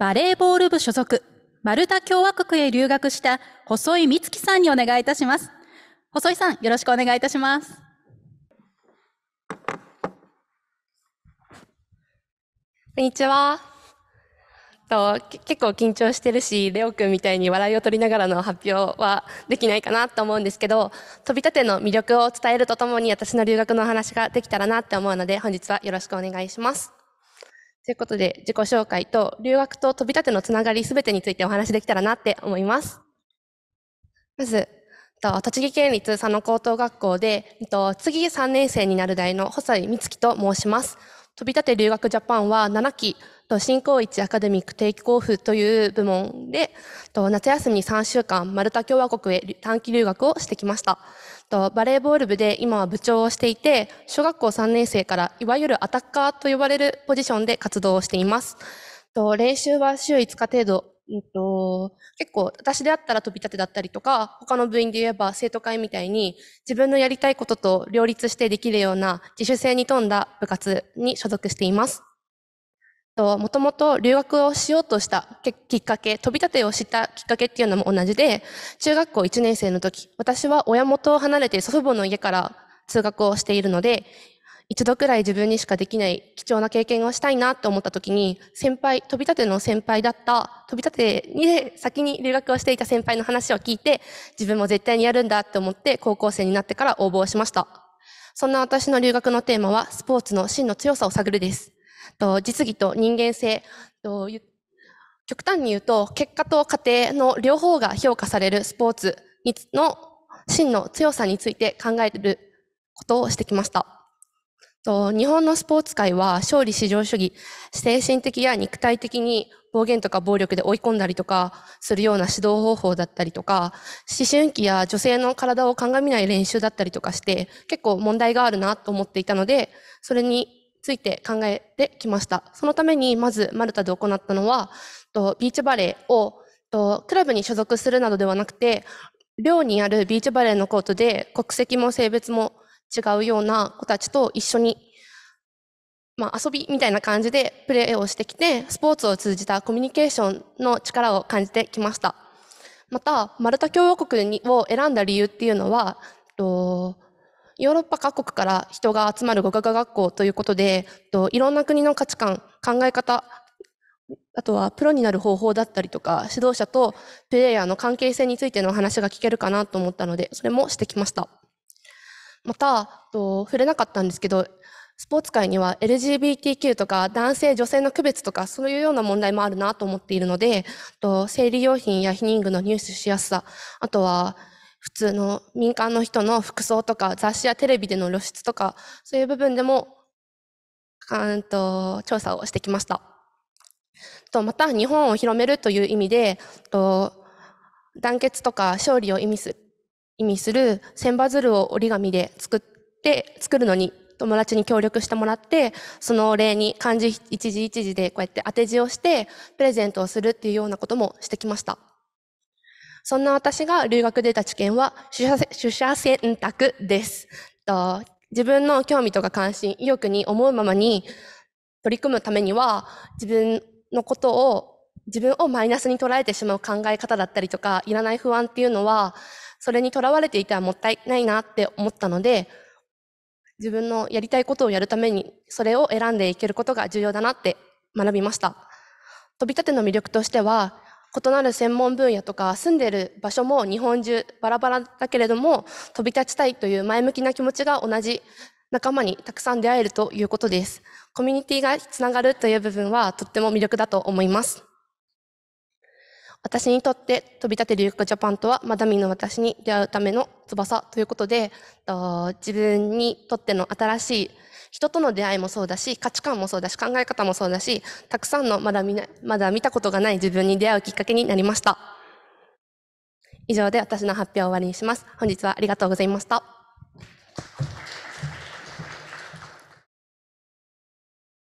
バレーボール部所属、マルタ共和国へ留学した細井美月さんにお願いいたします。細井さん、よろしくお願いいたします。こんにちは。と結構緊張してるし、レオくんみたいに笑いを取りながらの発表はできないかなと思うんですけど、飛び立ての魅力を伝えるとともに私の留学の話ができたらなって思うので、本日はよろしくお願いします。ということで、自己紹介と留学と飛び立てのつながりすべてについてお話できたらなって思います。まず、栃木県立佐野高等学校で、次3年生になる代の細井美月と申します。飛び立て留学ジャパンは7期新高一アカデミック定期交付という部門で、夏休み3週間、マルタ共和国へ短期留学をしてきました。バレーボール部で今は部長をしていて、小学校3年生からいわゆるアタッカーと呼ばれるポジションで活動をしています。練習は週5日程度、えっと、結構私であったら飛び立てだったりとか、他の部員で言えば生徒会みたいに自分のやりたいことと両立してできるような自主性に富んだ部活に所属しています。もともと留学をしようとしたきっかけ、飛び立てをしたきっかけっていうのも同じで、中学校1年生の時、私は親元を離れて祖父母の家から通学をしているので、一度くらい自分にしかできない貴重な経験をしたいなと思った時に、先輩、飛び立ての先輩だった、飛び立てに先に留学をしていた先輩の話を聞いて、自分も絶対にやるんだって思って高校生になってから応募をしました。そんな私の留学のテーマは、スポーツの真の強さを探るです。と実技と人間性と極端に言うと結果と過程の両方が評価されるスポーツの真の強さについて考えることをしてきました。と日本のスポーツ界は勝利至上主義、精神的や肉体的に暴言とか暴力で追い込んだりとかするような指導方法だったりとか、思春期や女性の体を鑑みない練習だったりとかして、結構問題があるなと思っていたので、それについて考えてきました。そのために、まずマルタで行ったのは、ビーチバレーをクラブに所属するなどではなくて、寮にあるビーチバレーのコートで国籍も性別も違うような子たちと一緒に、まあ、遊びみたいな感じでプレーをしてきて、スポーツを通じたコミュニケーションの力を感じてきました。また、マルタ共和国を選んだ理由っていうのは、ヨーロッパ各国から人が集まる語学学校ということで、いろんな国の価値観、考え方、あとはプロになる方法だったりとか、指導者とプレイヤーの関係性についての話が聞けるかなと思ったので、それもしてきました。また、と触れなかったんですけど、スポーツ界には LGBTQ とか男性女性の区別とかそういうような問題もあるなと思っているので、と生理用品や避妊具の入手しやすさ、あとは普通の民間の人の服装とか雑誌やテレビでの露出とか、そういう部分でも、うんと、調査をしてきました。と、また日本を広めるという意味で、と、団結とか勝利を意味する、意味する千羽鶴を折り紙で作って、作るのに友達に協力してもらって、その例に漢字一字一字でこうやって当て字をして、プレゼントをするっていうようなこともしてきました。そんな私が留学出た知見は取捨選択です。と自分の興味とか関心、意欲に思うままに取り組むためには、自分のことを、自分をマイナスに捉えてしまう考え方だったりとか、いらない不安っていうのは、それにとらわれていてはもったいないなって思ったので、自分のやりたいことをやるために、それを選んでいけることが重要だなって学びました。飛び立ての魅力としては、異なる専門分野とか住んでいる場所も日本中バラバラだけれども飛び立ちたいという前向きな気持ちが同じ仲間にたくさん出会えるということです。コミュニティがつながるという部分はとっても魅力だと思います。私にとって飛び立てる留学ジャパンとはマダミの私に出会うための翼ということで、自分にとっての新しい人との出会いもそうだし、価値観もそうだし、考え方もそうだし、たくさんのまだ見なまだ見たことがない自分に出会うきっかけになりました。以上で私の発表を終わりにします。本日はありがとうございました。